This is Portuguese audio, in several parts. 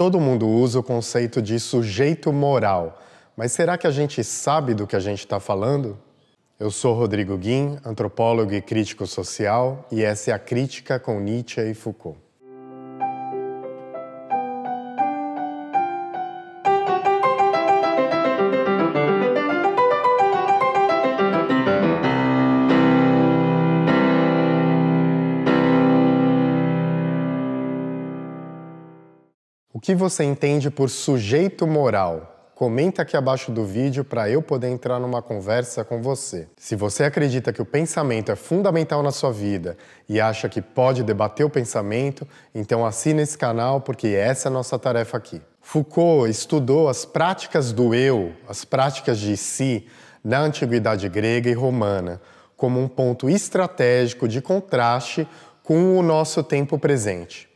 Todo mundo usa o conceito de sujeito moral, mas será que a gente sabe do que a gente está falando? Eu sou Rodrigo Guim, antropólogo e crítico social, e essa é a Crítica com Nietzsche e Foucault. O que você entende por sujeito moral? Comenta aqui abaixo do vídeo para eu poder entrar numa conversa com você. Se você acredita que o pensamento é fundamental na sua vida e acha que pode debater o pensamento, então assina esse canal porque essa é a nossa tarefa aqui. Foucault estudou as práticas do eu, as práticas de si, na antiguidade grega e romana, como um ponto estratégico de contraste com o nosso tempo presente.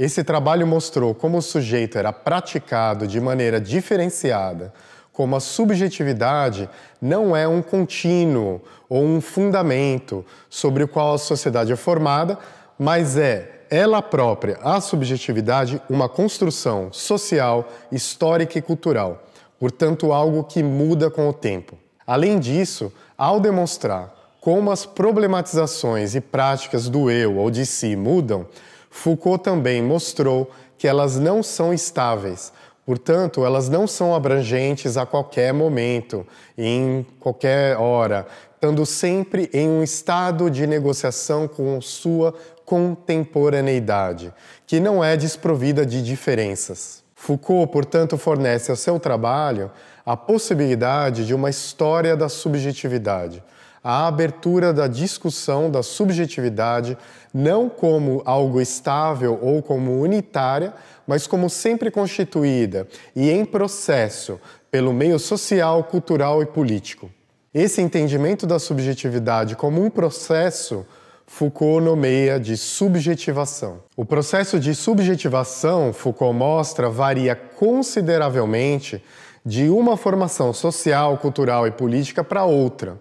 Esse trabalho mostrou como o sujeito era praticado de maneira diferenciada, como a subjetividade não é um contínuo ou um fundamento sobre o qual a sociedade é formada, mas é ela própria, a subjetividade, uma construção social, histórica e cultural, portanto, algo que muda com o tempo. Além disso, ao demonstrar como as problematizações e práticas do eu ou de si mudam, Foucault também mostrou que elas não são estáveis, portanto, elas não são abrangentes a qualquer momento, em qualquer hora, estando sempre em um estado de negociação com sua contemporaneidade, que não é desprovida de diferenças. Foucault, portanto, fornece ao seu trabalho a possibilidade de uma história da subjetividade a abertura da discussão da subjetividade, não como algo estável ou como unitária, mas como sempre constituída e em processo pelo meio social, cultural e político. Esse entendimento da subjetividade como um processo Foucault nomeia de subjetivação. O processo de subjetivação, Foucault mostra, varia consideravelmente de uma formação social, cultural e política para outra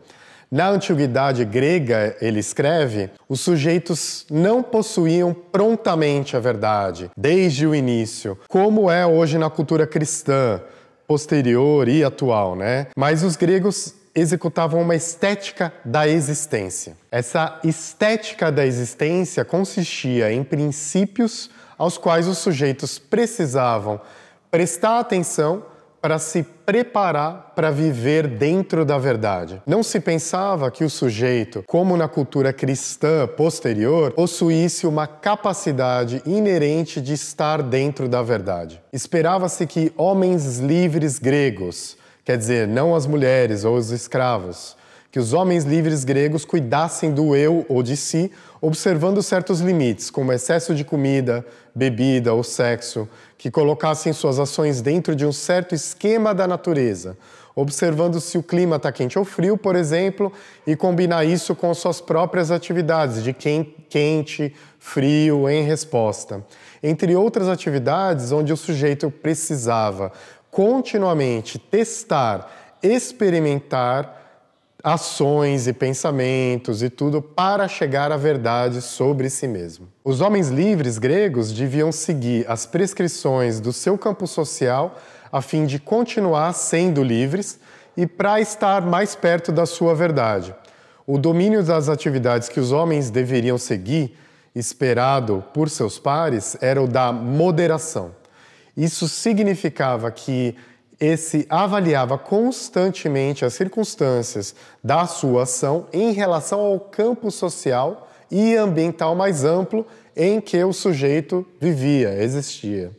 na antiguidade grega, ele escreve, os sujeitos não possuíam prontamente a verdade, desde o início, como é hoje na cultura cristã, posterior e atual, né? Mas os gregos executavam uma estética da existência. Essa estética da existência consistia em princípios aos quais os sujeitos precisavam prestar atenção para se preparar para viver dentro da verdade. Não se pensava que o sujeito, como na cultura cristã posterior, possuísse uma capacidade inerente de estar dentro da verdade. Esperava-se que homens livres gregos, quer dizer, não as mulheres ou os escravos, que os homens livres gregos cuidassem do eu ou de si observando certos limites, como excesso de comida, bebida ou sexo, que colocassem suas ações dentro de um certo esquema da natureza, observando se o clima está quente ou frio, por exemplo, e combinar isso com suas próprias atividades de quente, frio, em resposta. Entre outras atividades onde o sujeito precisava continuamente testar, experimentar ações e pensamentos e tudo para chegar à verdade sobre si mesmo. Os homens livres gregos deviam seguir as prescrições do seu campo social a fim de continuar sendo livres e para estar mais perto da sua verdade. O domínio das atividades que os homens deveriam seguir, esperado por seus pares, era o da moderação. Isso significava que esse avaliava constantemente as circunstâncias da sua ação em relação ao campo social e ambiental mais amplo em que o sujeito vivia, existia.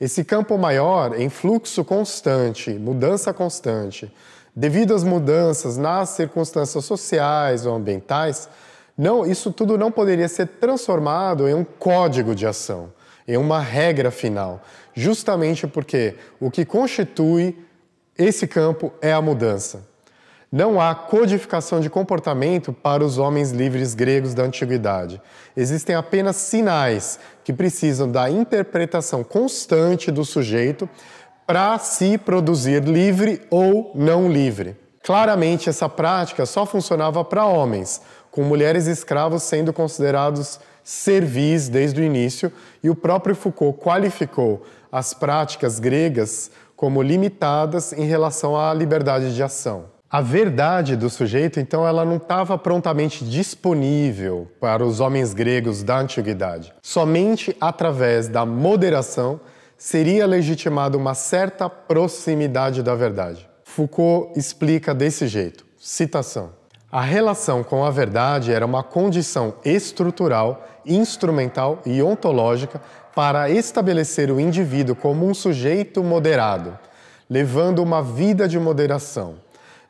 Esse campo maior, em fluxo constante, mudança constante, devido às mudanças nas circunstâncias sociais ou ambientais, não, isso tudo não poderia ser transformado em um código de ação em é uma regra final, justamente porque o que constitui esse campo é a mudança. Não há codificação de comportamento para os homens livres gregos da antiguidade. Existem apenas sinais que precisam da interpretação constante do sujeito para se produzir livre ou não livre. Claramente, essa prática só funcionava para homens, com mulheres escravos sendo considerados servis desde o início, e o próprio Foucault qualificou as práticas gregas como limitadas em relação à liberdade de ação. A verdade do sujeito, então, ela não estava prontamente disponível para os homens gregos da antiguidade. Somente através da moderação seria legitimada uma certa proximidade da verdade. Foucault explica desse jeito, citação: a relação com a verdade era uma condição estrutural, instrumental e ontológica para estabelecer o indivíduo como um sujeito moderado, levando uma vida de moderação.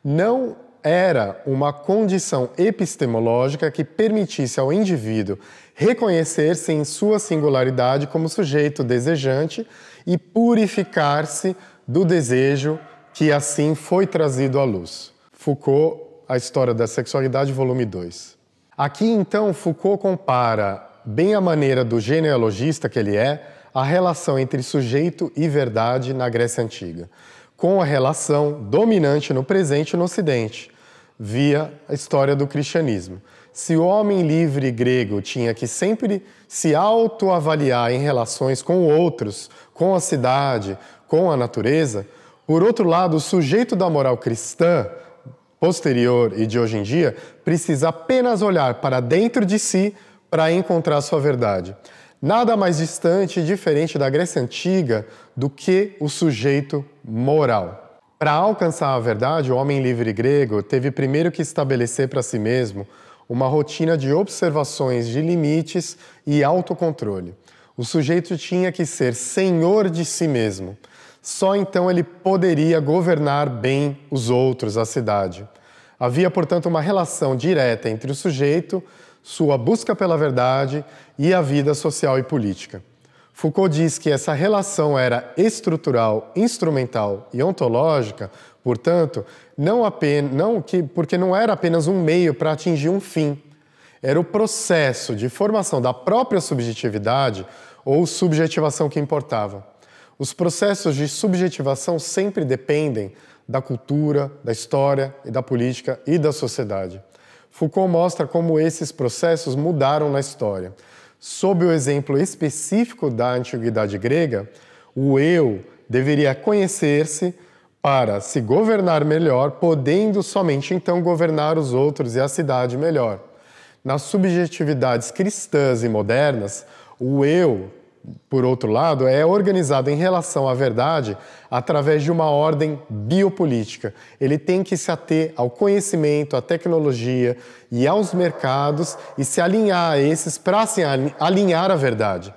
Não era uma condição epistemológica que permitisse ao indivíduo reconhecer-se em sua singularidade como sujeito desejante e purificar-se do desejo que assim foi trazido à luz. Foucault a História da Sexualidade, volume 2. Aqui então Foucault compara, bem à maneira do genealogista que ele é, a relação entre sujeito e verdade na Grécia Antiga, com a relação dominante no presente no Ocidente, via a história do cristianismo. Se o homem livre grego tinha que sempre se autoavaliar em relações com outros, com a cidade, com a natureza, por outro lado, o sujeito da moral cristã posterior e de hoje em dia precisa apenas olhar para dentro de si para encontrar sua verdade. Nada mais distante e diferente da Grécia Antiga do que o sujeito moral. Para alcançar a verdade, o homem livre grego teve primeiro que estabelecer para si mesmo uma rotina de observações de limites e autocontrole. O sujeito tinha que ser senhor de si mesmo. Só então ele poderia governar bem os outros, a cidade. Havia, portanto, uma relação direta entre o sujeito, sua busca pela verdade e a vida social e política. Foucault diz que essa relação era estrutural, instrumental e ontológica, portanto, não apenas, não que, porque não era apenas um meio para atingir um fim. Era o processo de formação da própria subjetividade ou subjetivação que importava. Os processos de subjetivação sempre dependem da cultura, da história e da política e da sociedade. Foucault mostra como esses processos mudaram na história. Sob o exemplo específico da antiguidade grega, o eu deveria conhecer-se para se governar melhor, podendo somente então governar os outros e a cidade melhor. Nas subjetividades cristãs e modernas, o eu por outro lado, é organizado em relação à verdade através de uma ordem biopolítica. Ele tem que se ater ao conhecimento, à tecnologia e aos mercados e se alinhar a esses para se alinhar à verdade.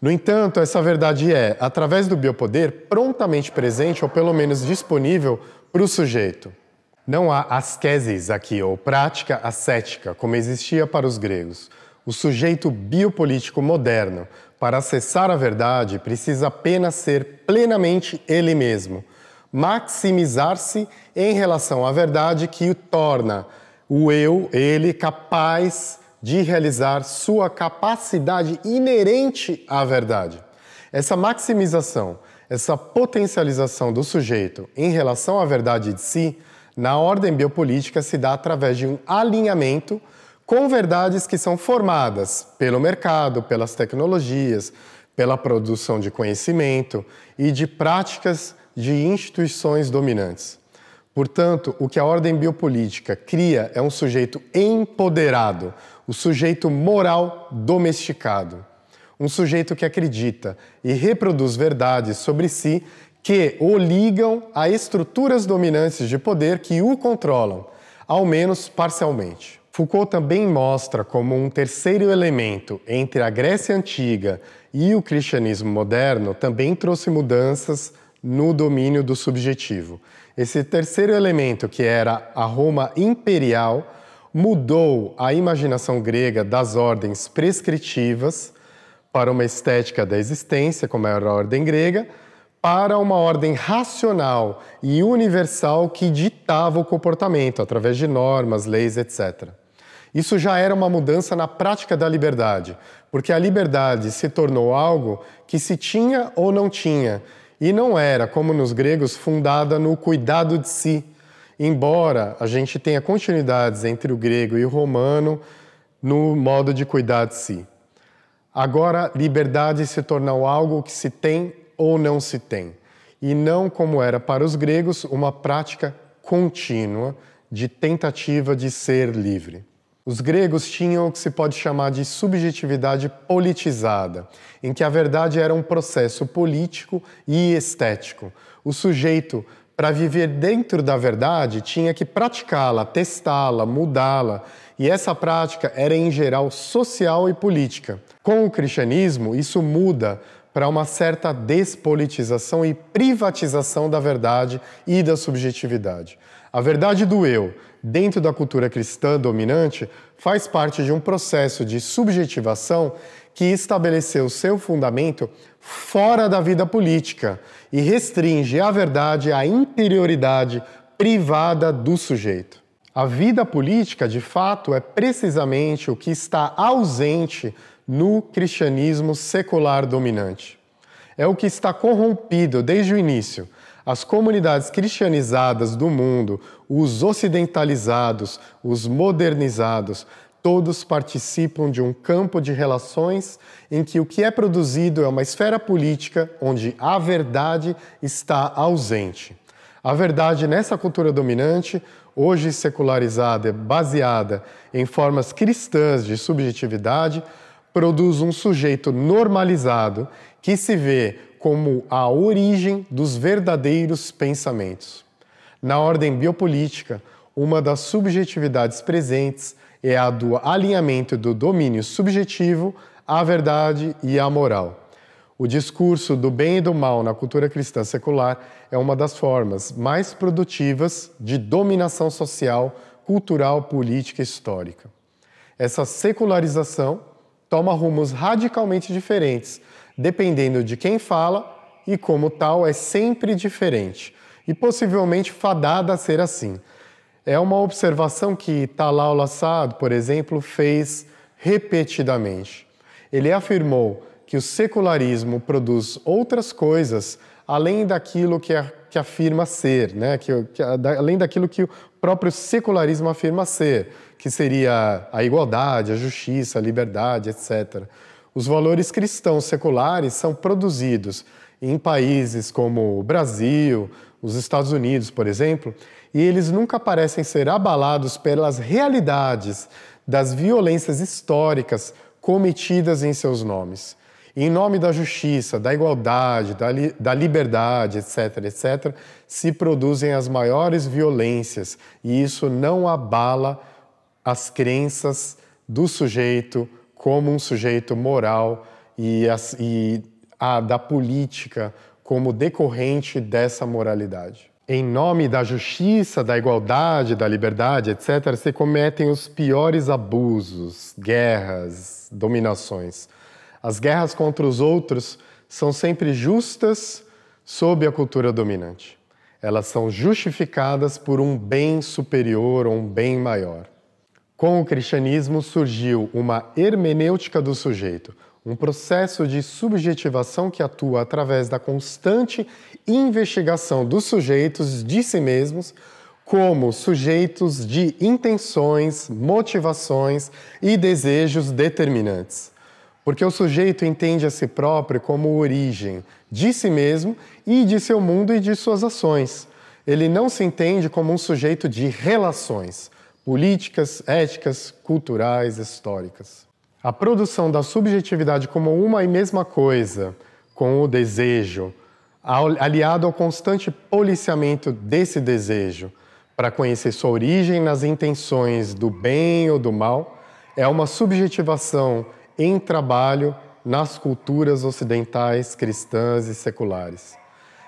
No entanto, essa verdade é, através do biopoder, prontamente presente ou pelo menos disponível para o sujeito. Não há asqueses aqui, ou prática ascética, como existia para os gregos. O sujeito biopolítico moderno, para acessar a verdade, precisa apenas ser plenamente ele mesmo, maximizar-se em relação à verdade que o torna o eu, ele, capaz de realizar sua capacidade inerente à verdade. Essa maximização, essa potencialização do sujeito em relação à verdade de si, na ordem biopolítica, se dá através de um alinhamento com verdades que são formadas pelo mercado, pelas tecnologias, pela produção de conhecimento e de práticas de instituições dominantes. Portanto, o que a ordem biopolítica cria é um sujeito empoderado, o sujeito moral domesticado, um sujeito que acredita e reproduz verdades sobre si que o ligam a estruturas dominantes de poder que o controlam, ao menos parcialmente. Foucault também mostra como um terceiro elemento entre a Grécia Antiga e o cristianismo moderno também trouxe mudanças no domínio do subjetivo. Esse terceiro elemento, que era a Roma imperial, mudou a imaginação grega das ordens prescritivas para uma estética da existência, como era a ordem grega, para uma ordem racional e universal que ditava o comportamento através de normas, leis, etc. Isso já era uma mudança na prática da liberdade, porque a liberdade se tornou algo que se tinha ou não tinha, e não era, como nos gregos, fundada no cuidado de si. Embora a gente tenha continuidades entre o grego e o romano no modo de cuidar de si. Agora, liberdade se tornou algo que se tem ou não se tem, e não, como era para os gregos, uma prática contínua de tentativa de ser livre. Os gregos tinham o que se pode chamar de subjetividade politizada, em que a verdade era um processo político e estético. O sujeito, para viver dentro da verdade, tinha que praticá-la, testá-la, mudá-la, e essa prática era em geral social e política. Com o cristianismo, isso muda para uma certa despolitização e privatização da verdade e da subjetividade. A verdade do eu, dentro da cultura cristã dominante, faz parte de um processo de subjetivação que estabeleceu seu fundamento fora da vida política e restringe a verdade à interioridade privada do sujeito. A vida política, de fato, é precisamente o que está ausente no cristianismo secular dominante. É o que está corrompido desde o início as comunidades cristianizadas do mundo, os ocidentalizados, os modernizados, todos participam de um campo de relações em que o que é produzido é uma esfera política onde a verdade está ausente. A verdade nessa cultura dominante, hoje secularizada, baseada em formas cristãs de subjetividade, produz um sujeito normalizado que se vê como a origem dos verdadeiros pensamentos. Na ordem biopolítica, uma das subjetividades presentes é a do alinhamento do domínio subjetivo à verdade e à moral. O discurso do bem e do mal na cultura cristã secular é uma das formas mais produtivas de dominação social, cultural, política e histórica. Essa secularização toma rumos radicalmente diferentes dependendo de quem fala e, como tal, é sempre diferente e possivelmente fadada a ser assim. É uma observação que Talal Lassad, por exemplo, fez repetidamente. Ele afirmou que o secularismo produz outras coisas além daquilo que, a, que afirma ser, né? que, que da, além daquilo que o próprio secularismo afirma ser, que seria a igualdade, a justiça, a liberdade, etc os valores cristãos seculares são produzidos em países como o Brasil, os Estados Unidos, por exemplo, e eles nunca parecem ser abalados pelas realidades das violências históricas cometidas em seus nomes. Em nome da justiça, da igualdade, da, li da liberdade, etc., etc., se produzem as maiores violências e isso não abala as crenças do sujeito como um sujeito moral e, a, e a da política como decorrente dessa moralidade. Em nome da justiça, da igualdade, da liberdade, etc., se cometem os piores abusos, guerras, dominações. As guerras contra os outros são sempre justas sob a cultura dominante. Elas são justificadas por um bem superior ou um bem maior. Com o cristianismo surgiu uma hermenêutica do sujeito, um processo de subjetivação que atua através da constante investigação dos sujeitos de si mesmos como sujeitos de intenções, motivações e desejos determinantes. Porque o sujeito entende a si próprio como origem de si mesmo e de seu mundo e de suas ações. Ele não se entende como um sujeito de relações políticas, éticas, culturais, históricas. A produção da subjetividade como uma e mesma coisa, com o desejo, aliado ao constante policiamento desse desejo, para conhecer sua origem nas intenções do bem ou do mal, é uma subjetivação em trabalho nas culturas ocidentais, cristãs e seculares.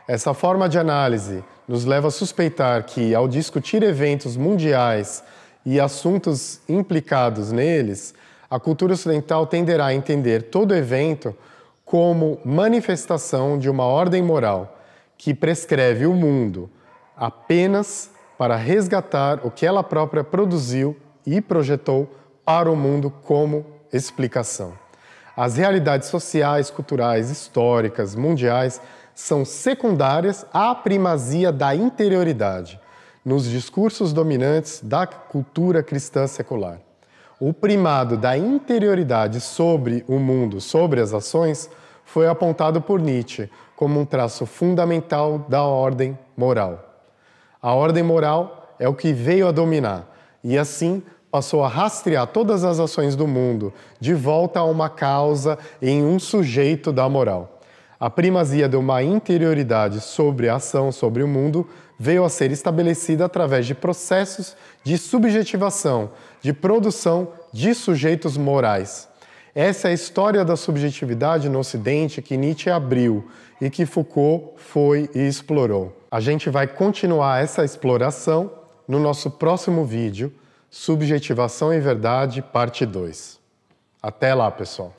Essa forma de análise nos leva a suspeitar que, ao discutir eventos mundiais e assuntos implicados neles, a cultura ocidental tenderá a entender todo evento como manifestação de uma ordem moral que prescreve o mundo apenas para resgatar o que ela própria produziu e projetou para o mundo como explicação. As realidades sociais, culturais, históricas, mundiais são secundárias à primazia da interioridade nos discursos dominantes da cultura cristã secular. O primado da interioridade sobre o mundo, sobre as ações, foi apontado por Nietzsche como um traço fundamental da ordem moral. A ordem moral é o que veio a dominar e, assim, passou a rastrear todas as ações do mundo de volta a uma causa em um sujeito da moral. A primazia de uma interioridade sobre a ação, sobre o mundo, veio a ser estabelecida através de processos de subjetivação, de produção de sujeitos morais. Essa é a história da subjetividade no Ocidente que Nietzsche abriu e que Foucault foi e explorou. A gente vai continuar essa exploração no nosso próximo vídeo, Subjetivação e Verdade, parte 2. Até lá, pessoal!